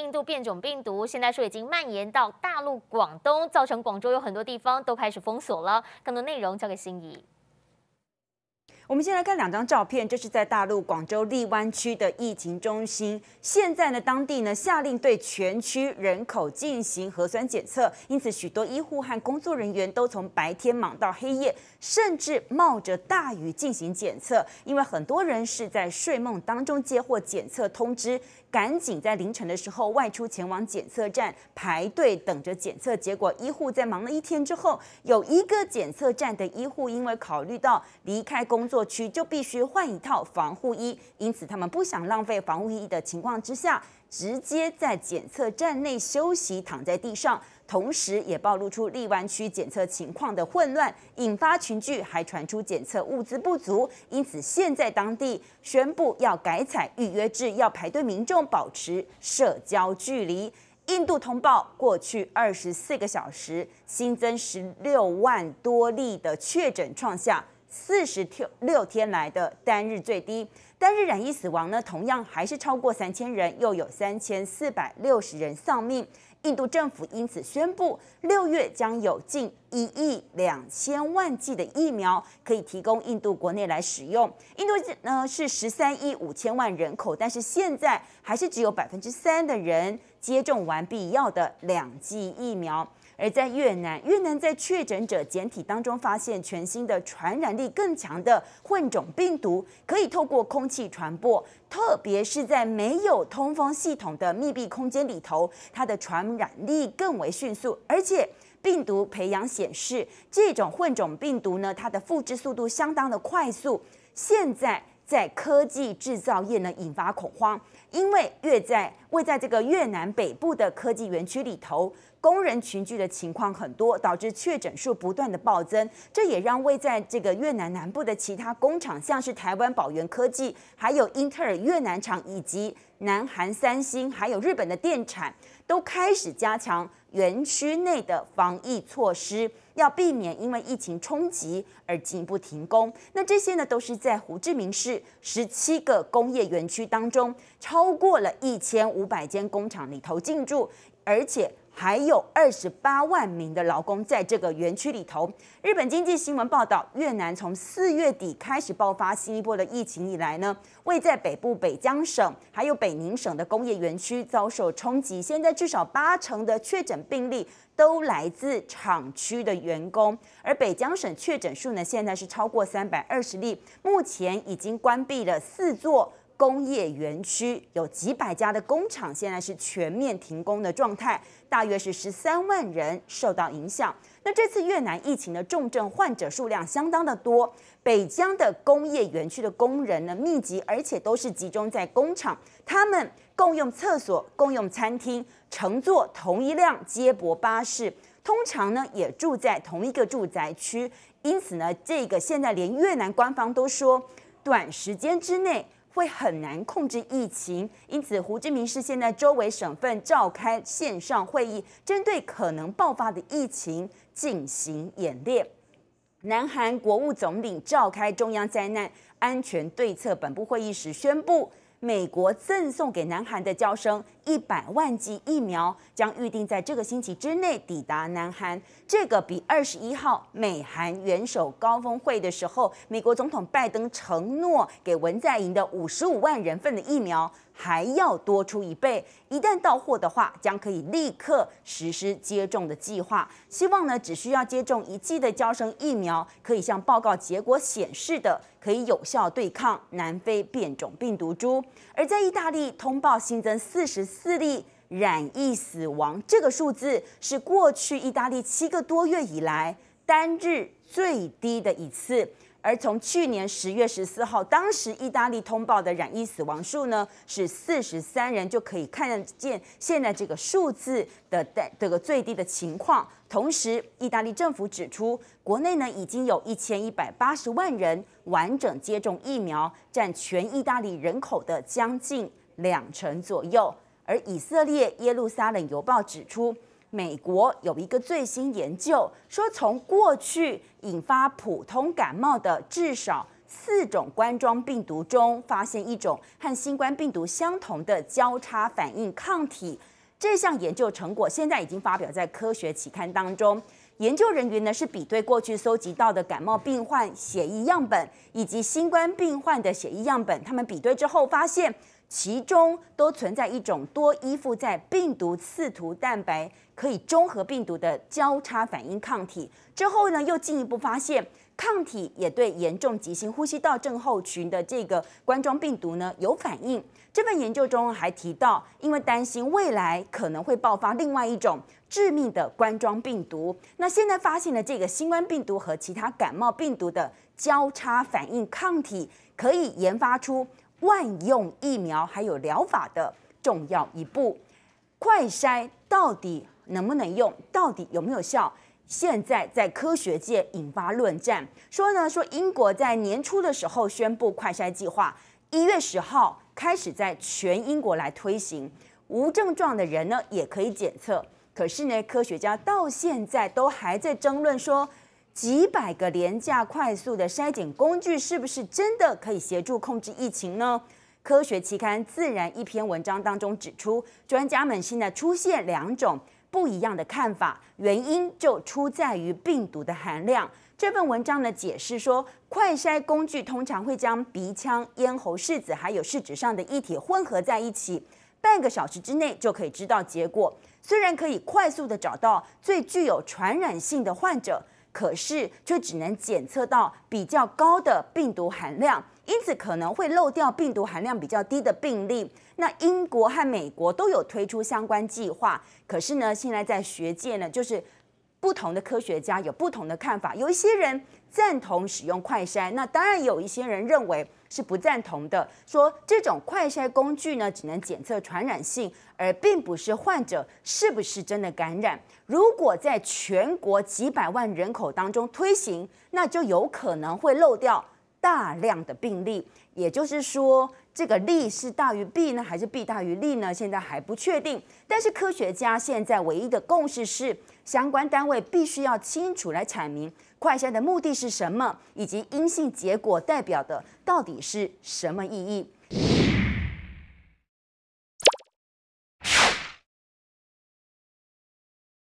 印度变种病毒现在说已经蔓延到大陆广东，造成广州有很多地方都开始封锁了。更多内容交给心怡。我们先来看两张照片，这是在大陆广州荔湾区的疫情中心。现在呢，当地呢下令对全区人口进行核酸检测，因此许多医护和工作人员都从白天忙到黑夜，甚至冒着大雨进行检测。因为很多人是在睡梦当中接获检测通知，赶紧在凌晨的时候外出前往检测站排队等着检测。结果，医护在忙了一天之后，有一个检测站的医护因为考虑到离开工作。区就必须换一套防护衣，因此他们不想浪费防护衣的情况之下，直接在检测站内休息，躺在地上，同时也暴露出荔湾区检测情况的混乱，引发群聚，还传出检测物资不足，因此现在当地宣布要改采预约制，要排队，民众保持社交距离。印度通报，过去二十四个小时新增十六万多例的确诊，创下。四十六天来的单日最低，单日染疫死亡呢，同样还是超过三千人，又有三千四百六十人丧命。印度政府因此宣布，六月将有近一亿两千万剂的疫苗可以提供印度国内来使用。印度呢是十三亿五千万人口，但是现在还是只有百分之三的人接种完必要的两剂疫苗。而在越南，越南在确诊者简体当中发现全新的传染力更强的混种病毒，可以透过空气传播，特别是在没有通风系统的密闭空间里头，它的传染力更为迅速。而且病毒培养显示，这种混种病毒呢，它的复制速度相当的快速。现在。在科技制造业呢引发恐慌，因为越在位在这个越南北部的科技园区里头，工人群聚的情况很多，导致确诊数不断的暴增。这也让位在这个越南南部的其他工厂，像是台湾宝源科技，还有英特尔越南厂以及南韩三星，还有日本的电产。都开始加强园区内的防疫措施，要避免因为疫情冲击而进一步停工。那这些呢，都是在胡志明市十七个工业园区当中，超过了一千五百间工厂里头进驻，而且。还有二十八万名的劳工在这个园区里头。日本经济新闻报道，越南从四月底开始爆发新一波的疫情以来呢，未在北部北江省还有北宁省的工业园区遭受冲击。现在至少八成的确诊病例都来自厂区的员工，而北江省确诊数呢，现在是超过三百二十例，目前已经关闭了四座。工业园区有几百家的工厂，现在是全面停工的状态，大约是十三万人受到影响。那这次越南疫情的重症患者数量相当的多。北疆的工业园区的工人呢密集，而且都是集中在工厂，他们共用厕所、共用餐厅、乘坐同一辆接驳巴士，通常呢也住在同一个住宅区。因此呢，这个现在连越南官方都说，短时间之内。会很难控制疫情，因此胡志明市现在周围省份召开线上会议，针对可能爆发的疫情进行演练。南韩国务总理召开中央灾难安全对策本部会议时宣布，美国赠送给南韩的叫声一百万剂疫苗将预定在这个星期之内抵达南韩，这个比二十一号美韩元首高峰会的时候，美国总统拜登承诺给文在寅的五十五万人份的疫苗还要多出一倍。一旦到货的话，将可以立刻实施接种的计划。希望呢，只需要接种一剂的交生疫苗，可以像报告结果显示的，可以有效对抗南非变种病毒株。而在意大利通报新增四十。四例染疫死亡，这个数字是过去意大利七个多月以来单日最低的一次。而从去年十月十四号，当时意大利通报的染疫死亡数呢是四十三人，就可以看得见现在这个数字的这个最低的情况。同时，意大利政府指出，国内呢已经有一千一百八十万人完整接种疫苗，占全意大利人口的将近两成左右。而以色列《耶路撒冷邮报》指出，美国有一个最新研究说，从过去引发普通感冒的至少四种冠状病毒中，发现一种和新冠病毒相同的交叉反应抗体。这项研究成果现在已经发表在科学期刊当中。研究人员呢是比对过去搜集到的感冒病患血液样本以及新冠病患的血液样本，他们比对之后发现。其中都存在一种多依附在病毒刺突蛋白可以中和病毒的交叉反应抗体。之后呢，又进一步发现抗体也对严重急性呼吸道症候群的这个冠状病毒呢有反应。这份研究中还提到，因为担心未来可能会爆发另外一种致命的冠状病毒，那现在发现的这个新冠病毒和其他感冒病毒的交叉反应抗体，可以研发出。万用疫苗还有疗法的重要一步，快筛到底能不能用？到底有没有效？现在在科学界引发论战。说呢？说英国在年初的时候宣布快筛计划，一月十号开始在全英国来推行，无症状的人呢也可以检测。可是呢，科学家到现在都还在争论说。几百个廉价、快速的筛检工具，是不是真的可以协助控制疫情呢？科学期刊《自然》一篇文章当中指出，专家们现在出现两种不一样的看法，原因就出在于病毒的含量。这份文章呢解释说，快筛工具通常会将鼻腔、咽喉、拭子还有试纸上的液体混合在一起，半个小时之内就可以知道结果。虽然可以快速的找到最具有传染性的患者。可是却只能检测到比较高的病毒含量，因此可能会漏掉病毒含量比较低的病例。那英国和美国都有推出相关计划，可是呢，现在在学界呢，就是。不同的科学家有不同的看法，有一些人赞同使用快筛，那当然有一些人认为是不赞同的，说这种快筛工具呢，只能检测传染性，而并不是患者是不是真的感染。如果在全国几百万人口当中推行，那就有可能会漏掉大量的病例。也就是说，这个利是大于弊呢，还是弊大于利呢？现在还不确定。但是科学家现在唯一的共识是。相关单位必须要清楚来阐明快筛的目的是什么，以及阴性结果代表的到底是什么意义。